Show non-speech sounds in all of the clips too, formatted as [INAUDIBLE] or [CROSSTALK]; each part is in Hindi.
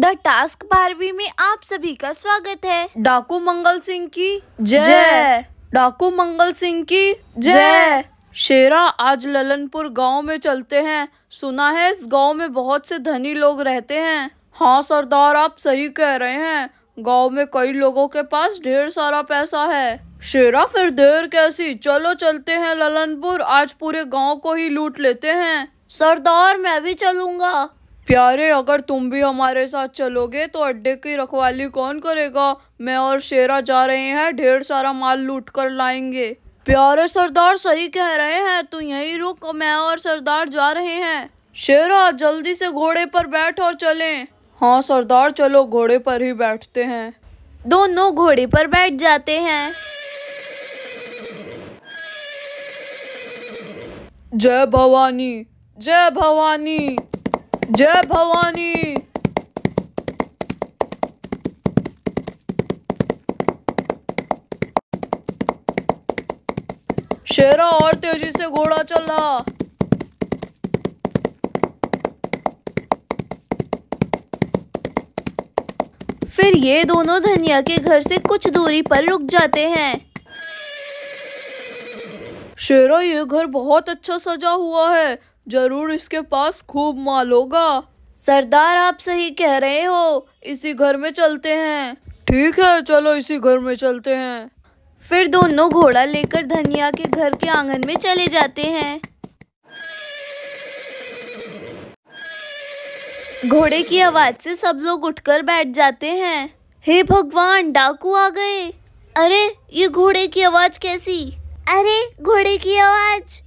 द टास्क बारवी में आप सभी का स्वागत है डाकू मंगल सिंह की जय डाकू मंगल सिंह की जय शेरा आज ललनपुर गांव में चलते हैं सुना है इस गांव में बहुत से धनी लोग रहते हैं हाँ सरदार आप सही कह रहे हैं गांव में कई लोगों के पास ढेर सारा पैसा है शेरा फिर देर कैसी चलो चलते हैं ललनपुर आज पूरे गांव को ही लूट लेते हैं सरदार मैं भी चलूंगा प्यारे अगर तुम भी हमारे साथ चलोगे तो अड्डे की रखवाली कौन करेगा मैं और शेरा जा रहे हैं ढेर सारा माल लूट कर लाएंगे प्यारे सरदार सही कह रहे हैं तू तो यहीं रुक मैं और सरदार जा रहे हैं शेरा जल्दी से घोड़े पर बैठ और चले हाँ सरदार चलो घोड़े पर ही बैठते हैं दोनों घोड़े पर बैठ जाते हैं जय भवानी जय भवानी जय भवानी शेरा और तेजी से घोड़ा चला फिर ये दोनों धनिया के घर से कुछ दूरी पर रुक जाते हैं शेरा ये घर बहुत अच्छा सजा हुआ है जरूर इसके पास खूब माल होगा सरदार आप सही कह रहे हो इसी घर में चलते हैं ठीक है चलो इसी घर में चलते हैं फिर दोनों घोड़ा लेकर धनिया के घर के आंगन में चले जाते हैं घोड़े की आवाज से सब लोग उठकर बैठ जाते हैं हे भगवान डाकू आ गए अरे ये घोड़े की आवाज कैसी अरे घोड़े की आवाज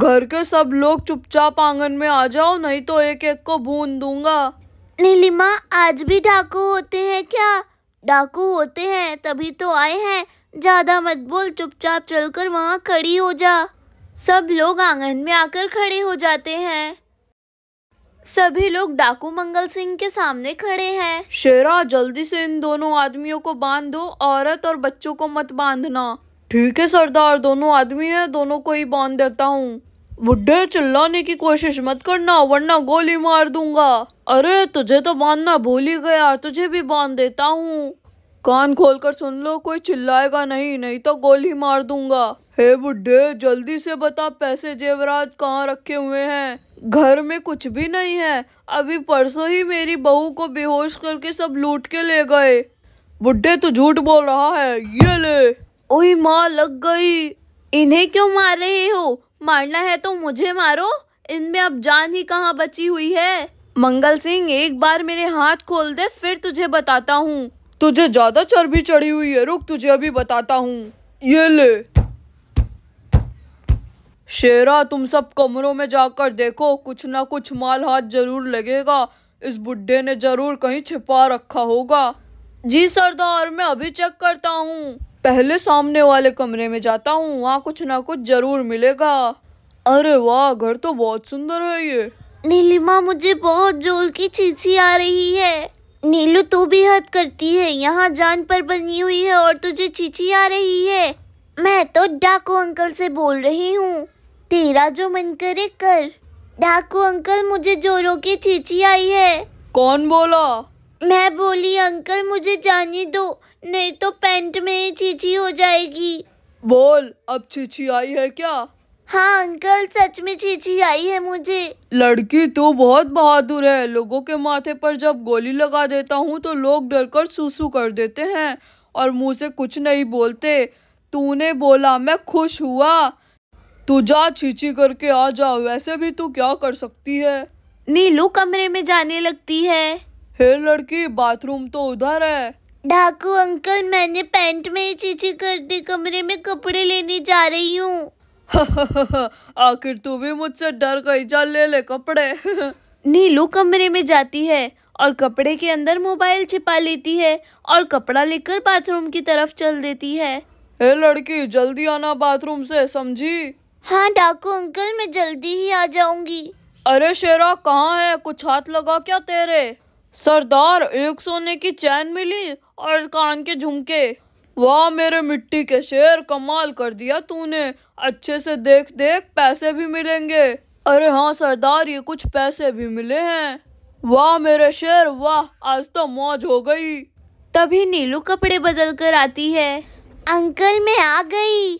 घर के सब लोग चुपचाप आंगन में आ जाओ नहीं तो एक एक को भून दूंगा नीलिमा आज भी डाकू होते हैं क्या डाकू होते हैं तभी तो आए हैं ज्यादा मत बोल चुपचाप चलकर वहाँ खड़ी हो जा सब लोग आंगन में आकर खड़े हो जाते हैं सभी लोग डाकू मंगल सिंह के सामने खड़े हैं शेरा जल्दी से इन दोनों आदमियों को बांध दो औरत और बच्चों को मत बांधना ठीक है सरदार दोनों आदमी हैं दोनों को ही बांध देता हूँ बुढ़े चिल्लाने की कोशिश मत करना वरना गोली मार दूंगा अरे तुझे तो बांधना भूल ही गया तुझे भी बांध देता हूँ कान खोलकर सुन लो कोई चिल्लाएगा नहीं नहीं तो गोली मार दूंगा हे बुढ़े जल्दी से बता पैसे जेवरात कहाँ रखे हुए हैं घर में कुछ भी नहीं है अभी परसों ही मेरी बहू को बेहोश करके सब लूट के ले गए बुढ़े तो झूठ बोल रहा है ये ले ओए माँ लग गई इन्हें क्यों मार रहे हो मारना है तो मुझे मारो इनमें अब जान ही कहाँ बची हुई है मंगल सिंह एक बार मेरे हाथ खोल दे फिर तुझे बताता हूँ तुझे ज्यादा चर्बी चढ़ी हुई है रुक तुझे अभी बताता हूँ ये ले शेरा तुम सब कमरों में जाकर देखो कुछ ना कुछ माल हाथ जरूर लगेगा इस बुढ़े ने जरूर कहीं छिपा रखा होगा जी सरदार मैं अभी चेक करता हूँ पहले सामने वाले कमरे में जाता हूँ वहाँ कुछ ना कुछ जरूर मिलेगा अरे वाह घर तो बहुत सुंदर है ये नीलिमा मुझे बहुत जोर की चींची आ रही है नीलू तू भी हद करती है यहाँ जान पर बनी हुई है और तुझे चींची आ रही है मैं तो डाकू अंकल से बोल रही हूँ तेरा जो मन करे कर डाकू अंकल मुझे जोरों की चींची आई है कौन बोला मैं बोली अंकल मुझे जाने दो नहीं तो पेंट में चीची हो जाएगी बोल अब चीची आई है क्या हाँ अंकल सच में चीची आई है मुझे लड़की तो बहुत बहादुर है लोगों के माथे पर जब गोली लगा देता हूँ तो लोग डर कर सूसू कर देते हैं और मुँह से कुछ नहीं बोलते तूने बोला मैं खुश हुआ तू जा चीची करके आ जा वैसे भी तू क्या कर सकती है नीलू कमरे में जाने लगती है हे लड़की बाथरूम तो उधर है डाकू अंकल मैंने पैंट में ही चीची कर दी कमरे में कपड़े लेने जा रही हूँ [LAUGHS] आखिर तू भी मुझसे डर गई जा ले ले कपड़े [LAUGHS] नीलू कमरे में जाती है और कपड़े के अंदर मोबाइल छिपा लेती है और कपड़ा लेकर बाथरूम की तरफ चल देती है ए लड़की जल्दी आना बाथरूम से समझी हाँ डाकू अंकल मैं जल्दी ही आ जाऊंगी अरे शेरा कहाँ है कुछ हाथ लगा क्या तेरे सरदार एक सोने की चैन मिली और कान के झुमके वाह मेरे मिट्टी के शेर कमाल कर दिया तूने अच्छे से देख देख पैसे भी मिलेंगे अरे हाँ सरदार ये कुछ पैसे भी मिले हैं वाह मेरे शेर वाह आज तो मौज हो गई तभी नीलू कपड़े बदल कर आती है अंकल मैं आ गई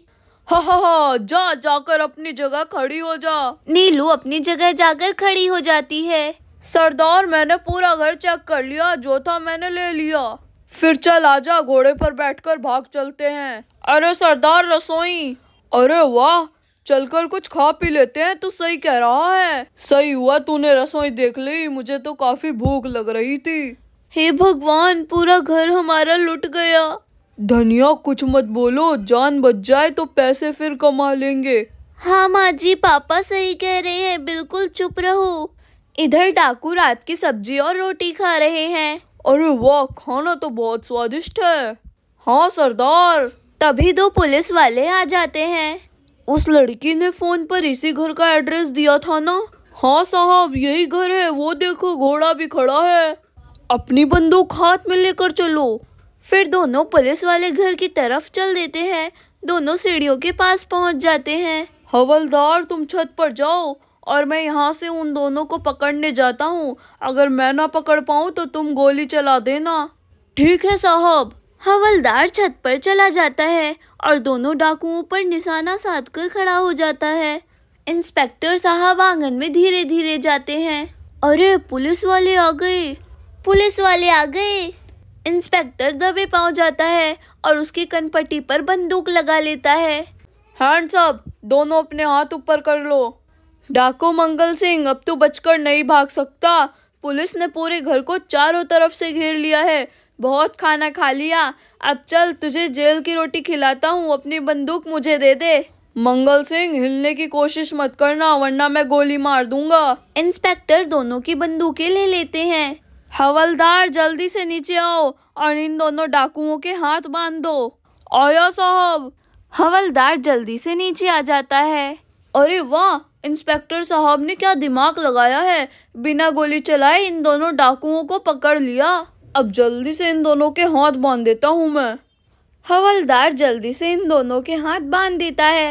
हा हा हा जा जाकर अपनी जगह खड़ी हो जा नीलू अपनी जगह जाकर खड़ी हो जाती है सरदार मैंने पूरा घर चेक कर लिया जो था मैंने ले लिया फिर चल आजा घोड़े पर बैठकर भाग चलते हैं अरे सरदार रसोई अरे वाह चलकर कुछ खा पी लेते हैं तू सही कह रहा है सही हुआ तूने रसोई देख ली मुझे तो काफी भूख लग रही थी हे भगवान पूरा घर हमारा लुट गया धनिया कुछ मत बोलो जान बच जाए तो पैसे फिर कमा लेंगे हाँ माँ जी पापा सही कह रहे हैं बिल्कुल चुप रहो इधर डाकू रात की सब्जी और रोटी खा रहे हैं अरे वाह खाना तो बहुत स्वादिष्ट है हाँ सरदार तभी दो पुलिस वाले आ जाते हैं उस लड़की ने फोन पर इसी घर का एड्रेस दिया था ना हाँ साहब यही घर है वो देखो घोड़ा भी खड़ा है अपनी बंदूक हाथ में लेकर चलो फिर दोनों पुलिस वाले घर की तरफ चल देते हैं दोनों सीढ़ियों के पास पहुंच जाते हैं हवलदार तुम छत पर जाओ और मैं यहाँ से उन दोनों को पकड़ने जाता हूँ अगर मैं ना पकड़ पाऊँ तो तुम गोली चला देना ठीक है साहब हवलदार छत पर चला जाता है और दोनों डाकुओं पर निशाना साध कर खड़ा हो जाता है इंस्पेक्टर साहब आंगन में धीरे धीरे जाते हैं अरे पुलिस वाले आ गए पुलिस वाले आ गए इंस्पेक्टर दबे पाँव जाता है और उसकी कनपट्टी पर बंदूक लगा लेता है हैंड्स अप दोनों अपने हाथ ऊपर कर लो डाको मंगल सिंह अब तो बचकर नहीं भाग सकता पुलिस ने पूरे घर को चारों तरफ से घेर लिया है बहुत खाना खा लिया अब चल तुझे जेल की रोटी खिलाता हूँ अपनी बंदूक मुझे दे दे मंगल सिंह हिलने की कोशिश मत करना वरना मैं गोली मार दूंगा इंस्पेक्टर दोनों की बंदूकें ले लेते हैं हवलदार जल्दी से नीचे आओ और इन दोनों डाकुओं के हाथ बांध दो आया साहब हवलदार जल्दी से नीचे आ जाता है अरे वाह इंस्पेक्टर साहब ने क्या दिमाग लगाया है बिना गोली चलाए इन दोनों डाकुओं को पकड़ लिया अब जल्दी से इन दोनों के हाथ बांध देता हूँ मैं हवलदार जल्दी से इन दोनों के हाथ बांध देता है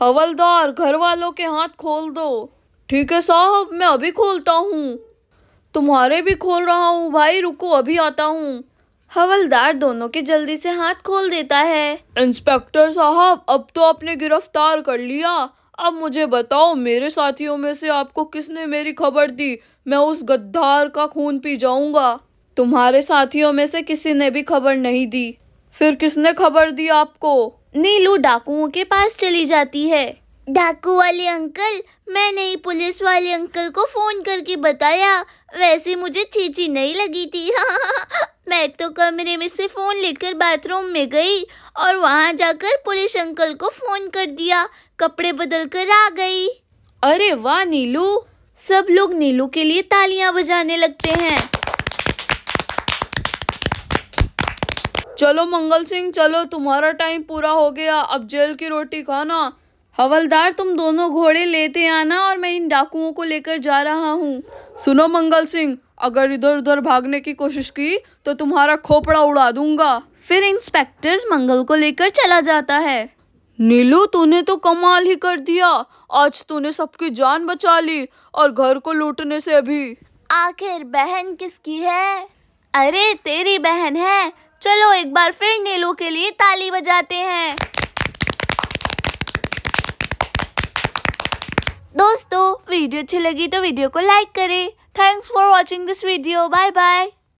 हवलदार घर वालों के हाथ खोल दो ठीक है साहब मैं अभी खोलता हूँ तुम्हारे भी खोल रहा हूँ भाई रुको अभी आता हूँ हवलदार दोनों के जल्दी से हाथ खोल देता है इंस्पेक्टर साहब अब तो आपने गिरफ्तार कर लिया अब मुझे बताओ मेरे साथियों में से आपको किसने मेरी खबर दी मैं उस गद्दार का खून पी जाऊंगा तुम्हारे साथियों में से किसी ने भी खबर नहीं दी फिर किसने खबर दी आपको नीलू डाकुओं के पास चली जाती है डाकू वाले अंकल मैंने ही पुलिस वाले अंकल को फोन करके बताया वैसे मुझे चीची नहीं लगी थी [LAUGHS] मैं तो कमरे में से फ़ोन लेकर बाथरूम में गई और वहाँ जाकर पुलिस अंकल को फ़ोन कर दिया कपड़े बदल कर आ गई अरे वाह नीलू सब लोग नीलू के लिए तालियां बजाने लगते हैं चलो मंगल सिंह चलो तुम्हारा टाइम पूरा हो गया अब जेल की रोटी खाना हवलदार तुम दोनों घोड़े लेते आना और मैं इन डाकुओं को लेकर जा रहा हूँ सुनो मंगल सिंह अगर इधर उधर भागने की कोशिश की तो तुम्हारा खोपड़ा उड़ा दूंगा फिर इंस्पेक्टर मंगल को लेकर चला जाता है नीलू तूने तो कमाल ही कर दिया आज तूने सबकी जान बचा ली और घर को लूटने से भी आखिर बहन किसकी है अरे तेरी बहन है चलो एक बार फिर नीलू के लिए ताली बजाते हैं दोस्तों वीडियो अच्छी लगी तो वीडियो को लाइक करें thanks for watching this video bye bye